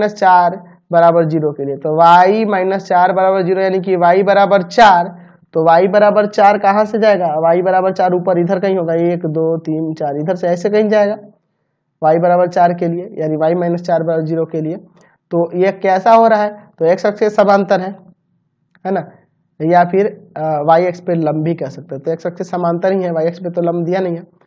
minus चार बराबर zero के लिए तो वाई माइनस चार बराबर जीरो यानी कि वाई बराबर चार तो वाई बराबर चार कहाँ से जाएगा वाई बराबर चार ऊपर इधर कहीं होगा एक दो तीन चार इधर से ऐसे कहीं जाएगा वाई बराबर चार के लिए यानी वाई माइनस चार बराबर जीरो के लिए तो ये कैसा हो रहा है तो एक्स अक्ष के समांतर है है ना या फिर वाई एक्स पे लंबी कह सकते हैं तो एक्स अक्ष समांतर ही है वाई एक्स पे तो लंब दिया नहीं है